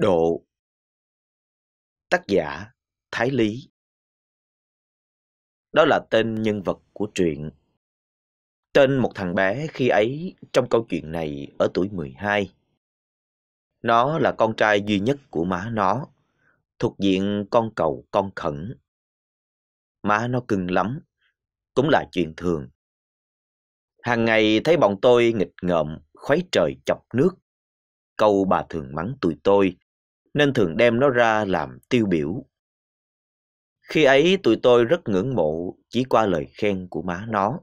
Độ Tác giả Thái Lý Đó là tên nhân vật của truyện. Tên một thằng bé khi ấy trong câu chuyện này ở tuổi 12. Nó là con trai duy nhất của má nó, thuộc diện con cầu con khẩn. Má nó cưng lắm, cũng là chuyện thường. Hàng ngày thấy bọn tôi nghịch ngợm, khuấy trời chọc nước. Câu bà thường mắng tụi tôi nên thường đem nó ra làm tiêu biểu. Khi ấy tụi tôi rất ngưỡng mộ chỉ qua lời khen của má nó.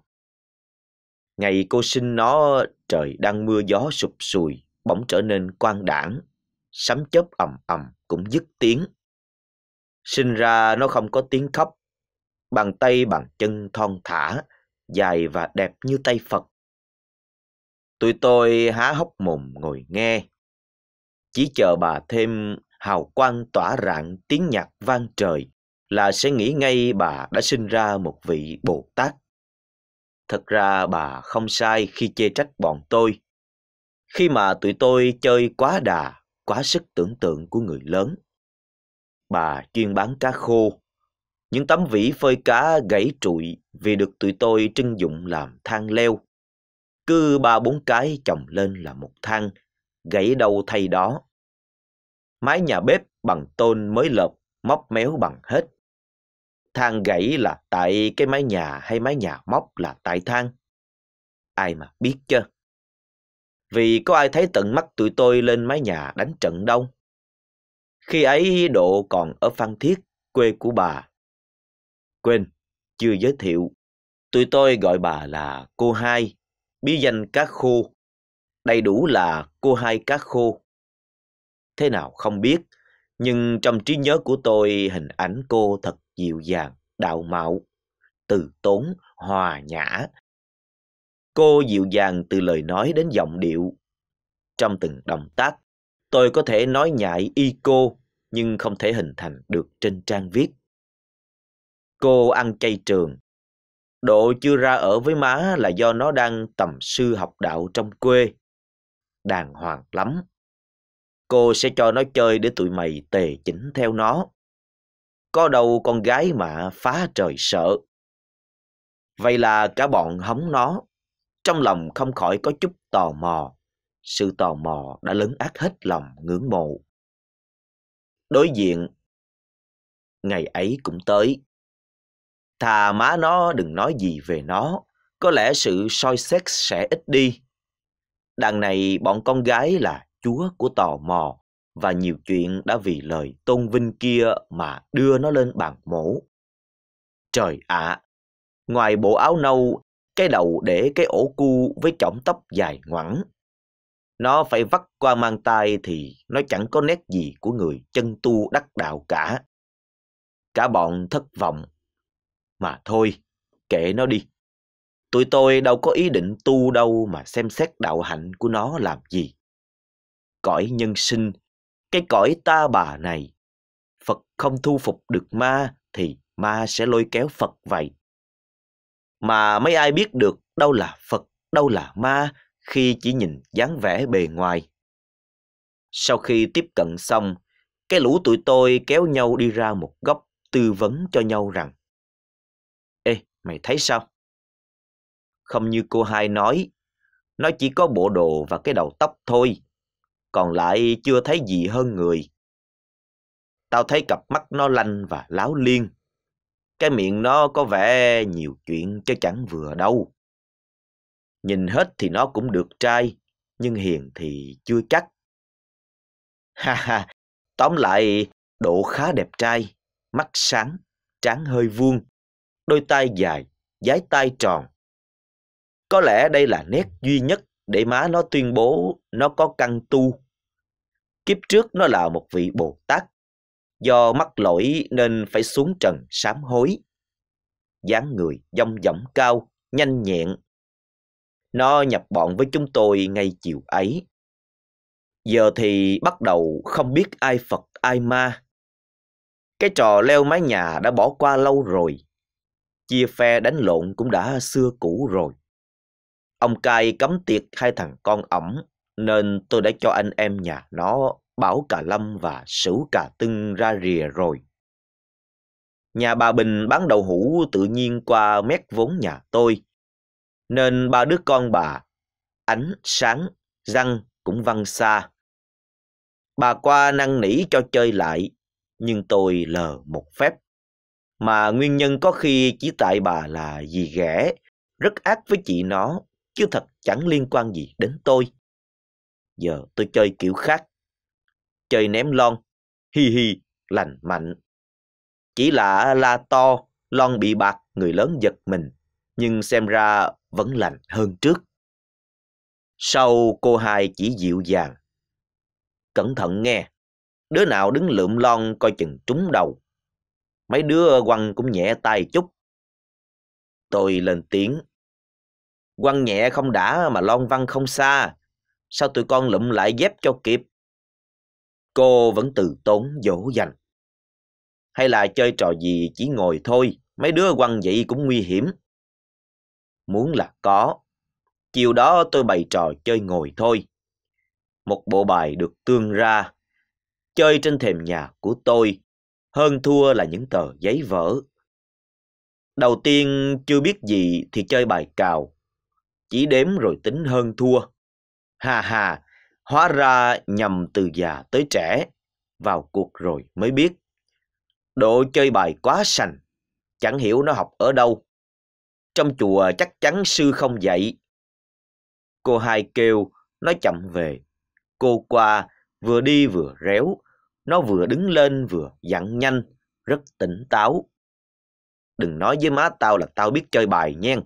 Ngày cô sinh nó trời đang mưa gió sụp sùi, bỗng trở nên quang đảng, sấm chớp ầm ầm cũng dứt tiếng. Sinh ra nó không có tiếng khóc, bàn tay bàn chân thon thả, dài và đẹp như tay Phật. Tụi tôi há hốc mồm ngồi nghe chỉ chờ bà thêm hào quang tỏa rạng tiếng nhạc vang trời là sẽ nghĩ ngay bà đã sinh ra một vị Bồ Tát. Thật ra bà không sai khi chê trách bọn tôi. Khi mà tụi tôi chơi quá đà, quá sức tưởng tượng của người lớn. Bà chuyên bán cá khô, những tấm vỉ phơi cá gãy trụi vì được tụi tôi trưng dụng làm thang leo. Cứ ba bốn cái chồng lên là một thang, gãy đâu thay đó mái nhà bếp bằng tôn mới lợp, móc méo bằng hết. Thang gãy là tại cái mái nhà hay mái nhà móc là tại thang? Ai mà biết chứ? Vì có ai thấy tận mắt tụi tôi lên mái nhà đánh trận đâu. Khi ấy Độ còn ở Phan Thiết, quê của bà. Quên, chưa giới thiệu. Tụi tôi gọi bà là cô hai, bí danh cá khô. Đầy đủ là cô hai cá khô thế nào không biết, nhưng trong trí nhớ của tôi hình ảnh cô thật dịu dàng, đạo mạo, từ tốn, hòa nhã. Cô dịu dàng từ lời nói đến giọng điệu. Trong từng động tác, tôi có thể nói nhại y cô, nhưng không thể hình thành được trên trang viết. Cô ăn chay trường. Độ chưa ra ở với má là do nó đang tầm sư học đạo trong quê. Đàng hoàng lắm. Cô sẽ cho nó chơi để tụi mày tề chỉnh theo nó. Có đâu con gái mà phá trời sợ. Vậy là cả bọn hóng nó. Trong lòng không khỏi có chút tò mò. Sự tò mò đã lấn át hết lòng ngưỡng mộ. Đối diện, ngày ấy cũng tới. Thà má nó đừng nói gì về nó, có lẽ sự soi xét sẽ ít đi. Đằng này bọn con gái là chúa của tò mò và nhiều chuyện đã vì lời tôn vinh kia mà đưa nó lên bàn mổ. Trời ạ! À, ngoài bộ áo nâu, cái đầu để cái ổ cu với chỏm tóc dài ngoẳng. Nó phải vắt qua mang tay thì nó chẳng có nét gì của người chân tu đắc đạo cả. Cả bọn thất vọng. Mà thôi, kệ nó đi. Tụi tôi đâu có ý định tu đâu mà xem xét đạo hạnh của nó làm gì cõi nhân sinh, cái cõi ta bà này. Phật không thu phục được ma thì ma sẽ lôi kéo Phật vậy. Mà mấy ai biết được đâu là Phật, đâu là ma khi chỉ nhìn dáng vẻ bề ngoài. Sau khi tiếp cận xong, cái lũ tụi tôi kéo nhau đi ra một góc tư vấn cho nhau rằng Ê, mày thấy sao? Không như cô hai nói, nó chỉ có bộ đồ và cái đầu tóc thôi, còn lại chưa thấy gì hơn người. Tao thấy cặp mắt nó lanh và láo liên. Cái miệng nó có vẻ nhiều chuyện chứ chẳng vừa đâu. Nhìn hết thì nó cũng được trai, nhưng hiền thì chưa chắc. Ha ha, tóm lại, độ khá đẹp trai, mắt sáng, trán hơi vuông, đôi tai dài, dái tai tròn. Có lẽ đây là nét duy nhất để má nó tuyên bố nó có căn tu Kiếp trước nó là một vị Bồ Tát, do mắc lỗi nên phải xuống trần sám hối. dáng người dông dỏng cao, nhanh nhẹn. Nó nhập bọn với chúng tôi ngay chiều ấy. Giờ thì bắt đầu không biết ai Phật ai ma. Cái trò leo mái nhà đã bỏ qua lâu rồi. Chia phe đánh lộn cũng đã xưa cũ rồi. Ông cai cấm tiệc hai thằng con ổng nên tôi đã cho anh em nhà nó bảo cả lâm và sửu cà tưng ra rìa rồi. Nhà bà Bình bán đậu hũ tự nhiên qua mét vốn nhà tôi, nên ba đứa con bà, ánh, sáng, răng cũng văng xa. Bà qua năn nỉ cho chơi lại, nhưng tôi lờ một phép. Mà nguyên nhân có khi chỉ tại bà là vì ghẻ, rất ác với chị nó, chứ thật chẳng liên quan gì đến tôi giờ tôi chơi kiểu khác. Chơi ném lon, hi hi, lành mạnh. Chỉ là la to, lon bị bạc, người lớn giật mình, nhưng xem ra vẫn lành hơn trước. Sau cô hai chỉ dịu dàng. Cẩn thận nghe, đứa nào đứng lượm lon coi chừng trúng đầu. Mấy đứa quăng cũng nhẹ tay chút. Tôi lên tiếng. Quăng nhẹ không đã mà lon văng không xa sao tụi con lụm lại dép cho kịp? Cô vẫn từ tốn dỗ dành. Hay là chơi trò gì chỉ ngồi thôi, mấy đứa quăng vậy cũng nguy hiểm. Muốn là có. Chiều đó tôi bày trò chơi ngồi thôi. Một bộ bài được tương ra. Chơi trên thềm nhà của tôi, hơn thua là những tờ giấy vỡ. Đầu tiên chưa biết gì thì chơi bài cào. Chỉ đếm rồi tính hơn thua Hà hà, hóa ra nhầm từ già tới trẻ, vào cuộc rồi mới biết. Độ chơi bài quá sành, chẳng hiểu nó học ở đâu. Trong chùa chắc chắn sư không dạy. Cô hai kêu, nó chậm về. Cô qua, vừa đi vừa réo, nó vừa đứng lên vừa dặn nhanh, rất tỉnh táo. Đừng nói với má tao là tao biết chơi bài nhen.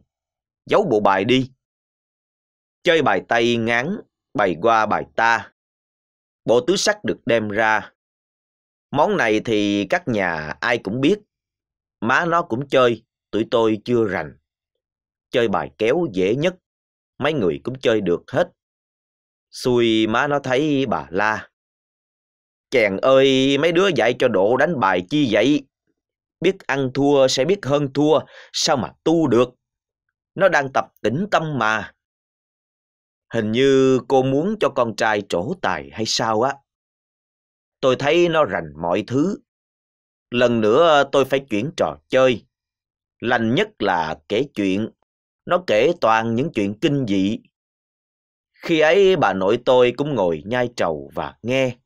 Giấu bộ bài đi, chơi bài tay ngắn, bày qua bài ta. Bộ tứ sắc được đem ra. Món này thì các nhà ai cũng biết. Má nó cũng chơi, tuổi tôi chưa rành. Chơi bài kéo dễ nhất, mấy người cũng chơi được hết. Xui má nó thấy bà la. Chàng ơi, mấy đứa dạy cho độ đánh bài chi vậy? Biết ăn thua sẽ biết hơn thua, sao mà tu được? Nó đang tập tĩnh tâm mà, Hình như cô muốn cho con trai trổ tài hay sao á. Tôi thấy nó rành mọi thứ. Lần nữa tôi phải chuyển trò chơi. Lành nhất là kể chuyện. Nó kể toàn những chuyện kinh dị. Khi ấy bà nội tôi cũng ngồi nhai trầu và nghe.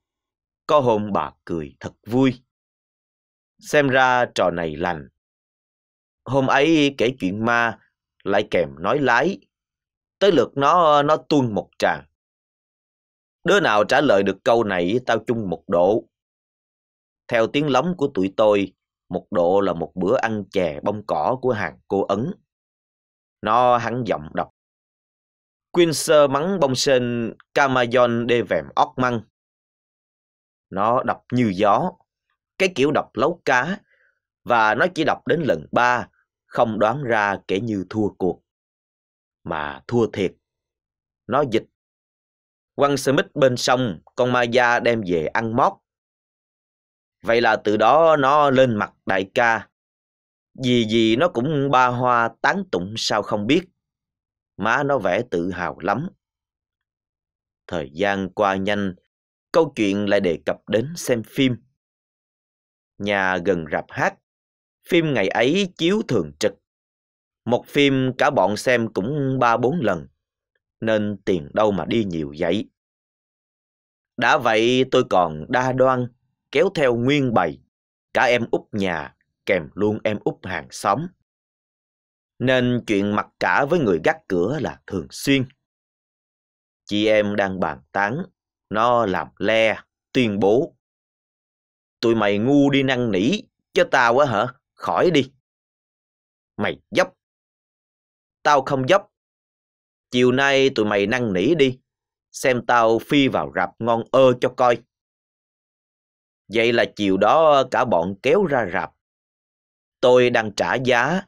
Có hôm bà cười thật vui. Xem ra trò này lành. Hôm ấy kể chuyện ma, lại kèm nói lái tới lượt nó nó tuôn một tràng. Đứa nào trả lời được câu này tao chung một độ. Theo tiếng lóng của tụi tôi, một độ là một bữa ăn chè bông cỏ của hàng cô Ấn. Nó hắn giọng đọc. Quincer mắng bông sên Camayon đê vèm óc măng. Nó đọc như gió, cái kiểu đọc lấu cá, và nó chỉ đọc đến lần ba, không đoán ra kể như thua cuộc mà thua thiệt. Nó dịch. Quăng Smith bên sông, con ma da đem về ăn mót. Vậy là từ đó nó lên mặt đại ca. Gì gì nó cũng ba hoa tán tụng sao không biết. Má nó vẽ tự hào lắm. Thời gian qua nhanh, câu chuyện lại đề cập đến xem phim. Nhà gần rạp hát, phim ngày ấy chiếu thường trực một phim cả bọn xem cũng ba bốn lần, nên tiền đâu mà đi nhiều vậy. Đã vậy tôi còn đa đoan, kéo theo nguyên bày, cả em út nhà kèm luôn em út hàng xóm. Nên chuyện mặc cả với người gác cửa là thường xuyên. Chị em đang bàn tán, nó làm le, tuyên bố. Tụi mày ngu đi năn nỉ, cho tao quá hả? Khỏi đi. Mày dốc Tao không dốc. Chiều nay tụi mày năn nỉ đi. Xem tao phi vào rạp ngon ơ cho coi. Vậy là chiều đó cả bọn kéo ra rạp. Tôi đang trả giá.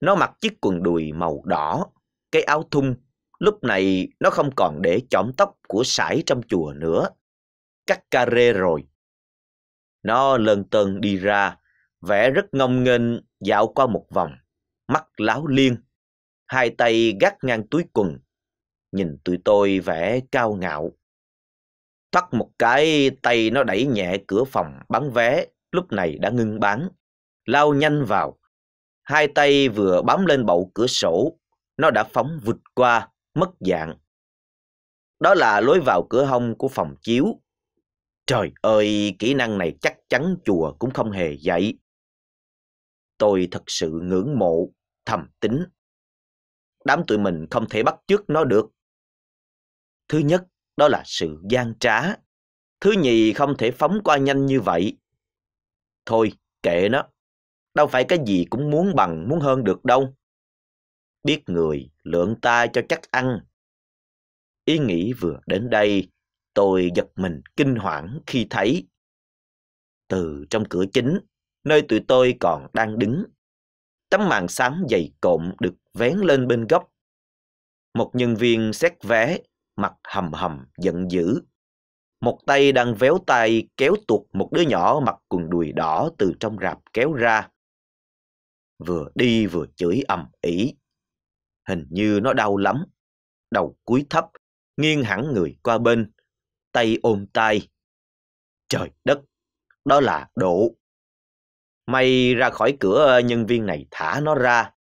Nó mặc chiếc quần đùi màu đỏ, cái áo thun. Lúc này nó không còn để chõm tóc của sải trong chùa nữa. Cắt cà rê rồi. Nó lơn tơn đi ra, vẽ rất ngông nghênh dạo qua một vòng, mắt láo liên hai tay gắt ngang túi quần, nhìn tụi tôi vẻ cao ngạo. Thoát một cái tay nó đẩy nhẹ cửa phòng bán vé, lúc này đã ngưng bán, lao nhanh vào. Hai tay vừa bám lên bậu cửa sổ, nó đã phóng vượt qua, mất dạng. Đó là lối vào cửa hông của phòng chiếu. Trời ơi, kỹ năng này chắc chắn chùa cũng không hề dạy. Tôi thật sự ngưỡng mộ, thầm tính đám tụi mình không thể bắt chước nó được. Thứ nhất, đó là sự gian trá. Thứ nhì không thể phóng qua nhanh như vậy. Thôi, kệ nó. Đâu phải cái gì cũng muốn bằng, muốn hơn được đâu. Biết người, lượng ta cho chắc ăn. Ý nghĩ vừa đến đây, tôi giật mình kinh hoảng khi thấy. Từ trong cửa chính, nơi tụi tôi còn đang đứng, tấm màn xám dày cộm được vén lên bên góc. Một nhân viên xét vé, mặt hầm hầm, giận dữ. Một tay đang véo tay kéo tuột một đứa nhỏ mặc quần đùi đỏ từ trong rạp kéo ra. Vừa đi vừa chửi ầm ĩ. Hình như nó đau lắm. Đầu cúi thấp, nghiêng hẳn người qua bên, tay ôm tay. Trời đất, đó là độ. May ra khỏi cửa nhân viên này thả nó ra.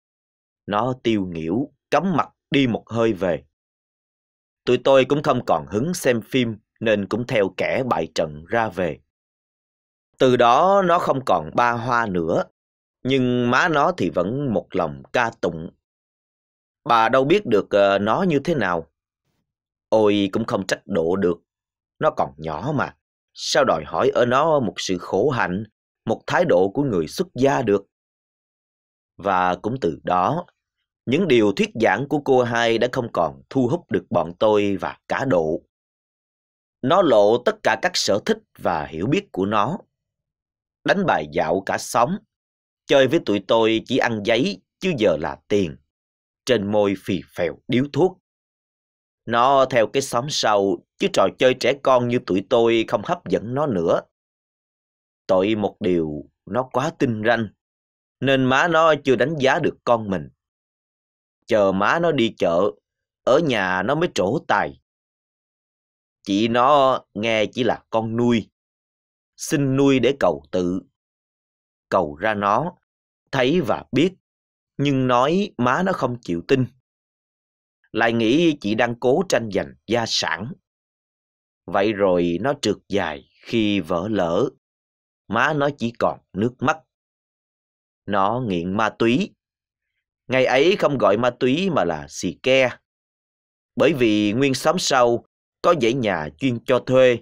Nó tiêu nghỉu, cắm mặt đi một hơi về. Tụi tôi cũng không còn hứng xem phim nên cũng theo kẻ bại trận ra về. Từ đó nó không còn ba hoa nữa, nhưng má nó thì vẫn một lòng ca tụng. Bà đâu biết được ờ, nó như thế nào. Ôi cũng không trách độ được, nó còn nhỏ mà. Sao đòi hỏi ở nó một sự khổ hạnh, một thái độ của người xuất gia được? Và cũng từ đó, những điều thuyết giảng của cô hai đã không còn thu hút được bọn tôi và cả độ. Nó lộ tất cả các sở thích và hiểu biết của nó. Đánh bài dạo cả xóm, chơi với tụi tôi chỉ ăn giấy chứ giờ là tiền. Trên môi phì phèo điếu thuốc. Nó theo cái xóm sau, chứ trò chơi trẻ con như tụi tôi không hấp dẫn nó nữa. Tội một điều, nó quá tinh ranh nên má nó chưa đánh giá được con mình. Chờ má nó đi chợ, ở nhà nó mới trổ tài. Chị nó nghe chỉ là con nuôi, xin nuôi để cầu tự. Cầu ra nó, thấy và biết, nhưng nói má nó không chịu tin. Lại nghĩ chị đang cố tranh giành gia sản. Vậy rồi nó trượt dài khi vỡ lỡ, má nó chỉ còn nước mắt. Nó nghiện ma túy. Ngày ấy không gọi ma túy mà là xì ke. Bởi vì nguyên xóm sau có dãy nhà chuyên cho thuê.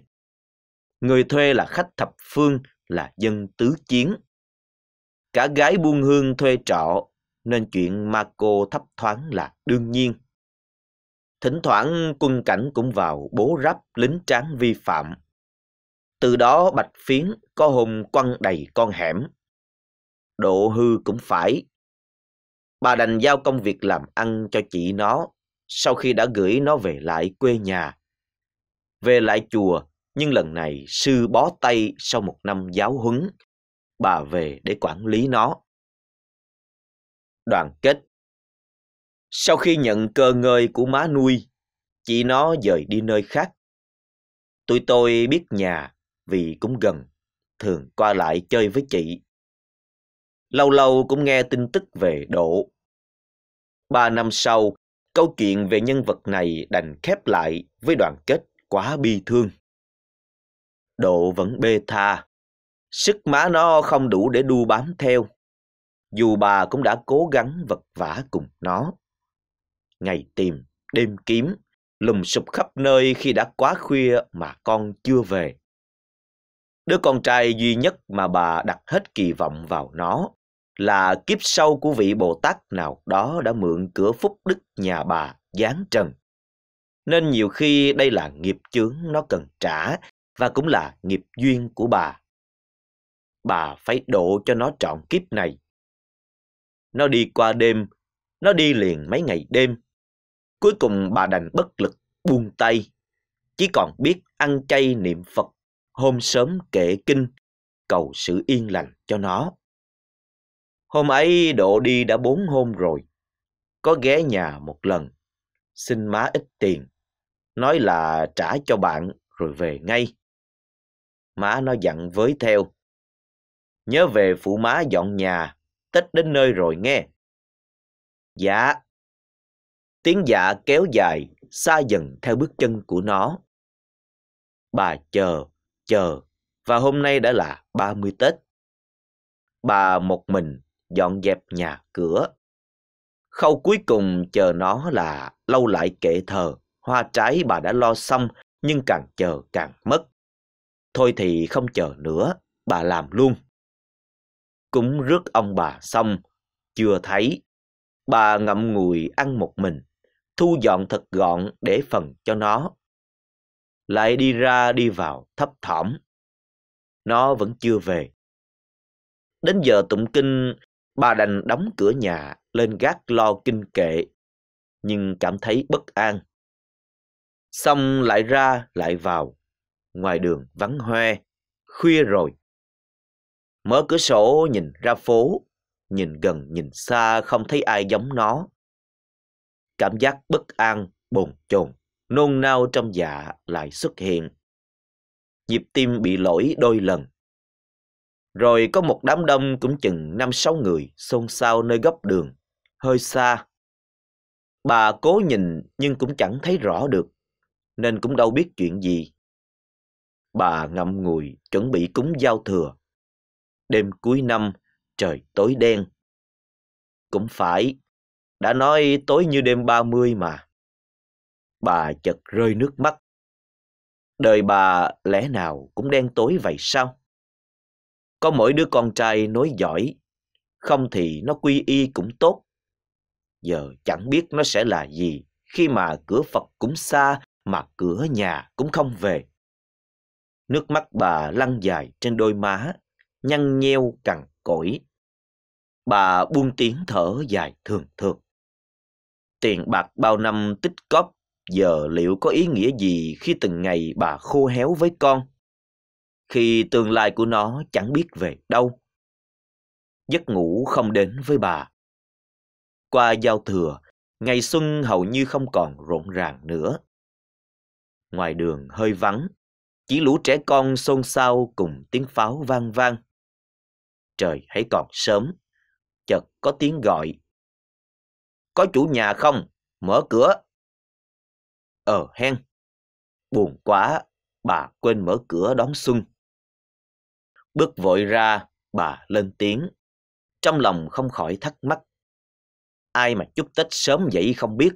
Người thuê là khách thập phương, là dân tứ chiến. Cả gái buôn hương thuê trọ, nên chuyện ma cô thấp thoáng là đương nhiên. Thỉnh thoảng quân cảnh cũng vào bố rắp lính tráng vi phạm. Từ đó Bạch Phiến có hùng quăng đầy con hẻm độ hư cũng phải. Bà đành giao công việc làm ăn cho chị nó sau khi đã gửi nó về lại quê nhà. Về lại chùa, nhưng lần này sư bó tay sau một năm giáo huấn, bà về để quản lý nó. Đoàn kết Sau khi nhận cơ ngơi của má nuôi, chị nó dời đi nơi khác. Tụi tôi biết nhà vì cũng gần, thường qua lại chơi với chị lâu lâu cũng nghe tin tức về Độ. Ba năm sau, câu chuyện về nhân vật này đành khép lại với đoàn kết quá bi thương. Độ vẫn bê tha, sức má nó không đủ để đu bám theo, dù bà cũng đã cố gắng vật vã cùng nó. Ngày tìm, đêm kiếm, lùng sụp khắp nơi khi đã quá khuya mà con chưa về. Đứa con trai duy nhất mà bà đặt hết kỳ vọng vào nó là kiếp sau của vị Bồ Tát nào đó đã mượn cửa phúc đức nhà bà gián trần. Nên nhiều khi đây là nghiệp chướng nó cần trả và cũng là nghiệp duyên của bà. Bà phải độ cho nó trọn kiếp này. Nó đi qua đêm, nó đi liền mấy ngày đêm. Cuối cùng bà đành bất lực buông tay, chỉ còn biết ăn chay niệm Phật, hôm sớm kể kinh, cầu sự yên lành cho nó. Hôm ấy Độ đi đã bốn hôm rồi. Có ghé nhà một lần, xin má ít tiền. Nói là trả cho bạn rồi về ngay. Má nó dặn với theo. Nhớ về phụ má dọn nhà, Tết đến nơi rồi nghe. Dạ. Tiếng dạ kéo dài, xa dần theo bước chân của nó. Bà chờ, chờ, và hôm nay đã là 30 Tết. Bà một mình dọn dẹp nhà cửa. Khâu cuối cùng chờ nó là lâu lại kệ thờ, hoa trái bà đã lo xong nhưng càng chờ càng mất. Thôi thì không chờ nữa, bà làm luôn. Cúng rước ông bà xong, chưa thấy. Bà ngậm ngùi ăn một mình, thu dọn thật gọn để phần cho nó. Lại đi ra đi vào thấp thỏm. Nó vẫn chưa về. Đến giờ tụng kinh, Bà đành đóng cửa nhà, lên gác lo kinh kệ, nhưng cảm thấy bất an. Xong lại ra, lại vào. Ngoài đường vắng hoe, khuya rồi. Mở cửa sổ nhìn ra phố, nhìn gần nhìn xa không thấy ai giống nó. Cảm giác bất an, bồn chồn, nôn nao trong dạ lại xuất hiện. Nhịp tim bị lỗi đôi lần rồi có một đám đông cũng chừng năm sáu người xôn xao nơi góc đường, hơi xa. Bà cố nhìn nhưng cũng chẳng thấy rõ được, nên cũng đâu biết chuyện gì. Bà ngậm ngùi chuẩn bị cúng giao thừa. Đêm cuối năm, trời tối đen. Cũng phải, đã nói tối như đêm ba mươi mà. Bà chợt rơi nước mắt. Đời bà lẽ nào cũng đen tối vậy sao? Có mỗi đứa con trai nói giỏi, không thì nó quy y cũng tốt. Giờ chẳng biết nó sẽ là gì khi mà cửa Phật cũng xa mà cửa nhà cũng không về. Nước mắt bà lăn dài trên đôi má, nhăn nheo cằn cỗi. Bà buông tiếng thở dài thường thường. Tiền bạc bao năm tích cóp, giờ liệu có ý nghĩa gì khi từng ngày bà khô héo với con? khi tương lai của nó chẳng biết về đâu. Giấc ngủ không đến với bà. Qua giao thừa, ngày xuân hầu như không còn rộn ràng nữa. Ngoài đường hơi vắng, chỉ lũ trẻ con xôn xao cùng tiếng pháo vang vang. Trời hãy còn sớm, chợt có tiếng gọi. Có chủ nhà không? Mở cửa. Ờ hen, buồn quá, bà quên mở cửa đón xuân. Bước vội ra, bà lên tiếng. Trong lòng không khỏi thắc mắc. Ai mà chúc Tết sớm vậy không biết.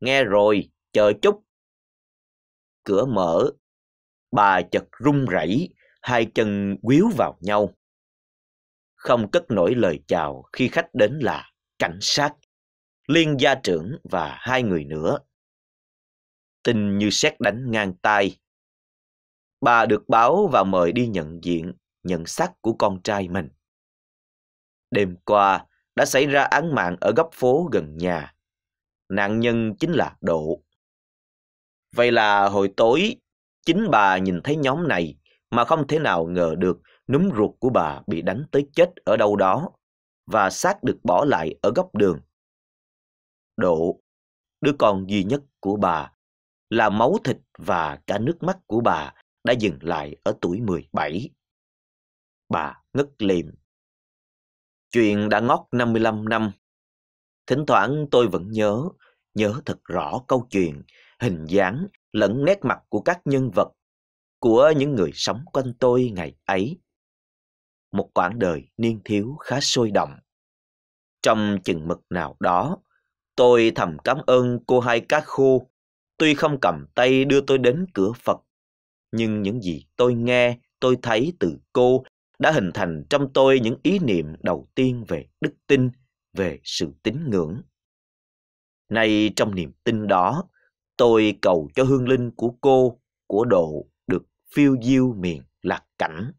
Nghe rồi, chờ chút. Cửa mở, bà chật run rẩy, hai chân quýu vào nhau. Không cất nổi lời chào khi khách đến là cảnh sát, liên gia trưởng và hai người nữa. Tin như xét đánh ngang tay, bà được báo và mời đi nhận diện, nhận xác của con trai mình. Đêm qua, đã xảy ra án mạng ở góc phố gần nhà. Nạn nhân chính là Độ. Vậy là hồi tối, chính bà nhìn thấy nhóm này mà không thể nào ngờ được núm ruột của bà bị đánh tới chết ở đâu đó và xác được bỏ lại ở góc đường. Độ, đứa con duy nhất của bà, là máu thịt và cả nước mắt của bà đã dừng lại ở tuổi 17. Bà ngất liềm. Chuyện đã ngót 55 năm. Thỉnh thoảng tôi vẫn nhớ, nhớ thật rõ câu chuyện, hình dáng lẫn nét mặt của các nhân vật, của những người sống quanh tôi ngày ấy. Một quãng đời niên thiếu khá sôi động. Trong chừng mực nào đó, tôi thầm cảm ơn cô hai cá khô, tuy không cầm tay đưa tôi đến cửa Phật nhưng những gì tôi nghe, tôi thấy từ cô đã hình thành trong tôi những ý niệm đầu tiên về đức tin, về sự tín ngưỡng. Nay trong niềm tin đó, tôi cầu cho hương linh của cô, của độ được phiêu diêu miền lạc cảnh.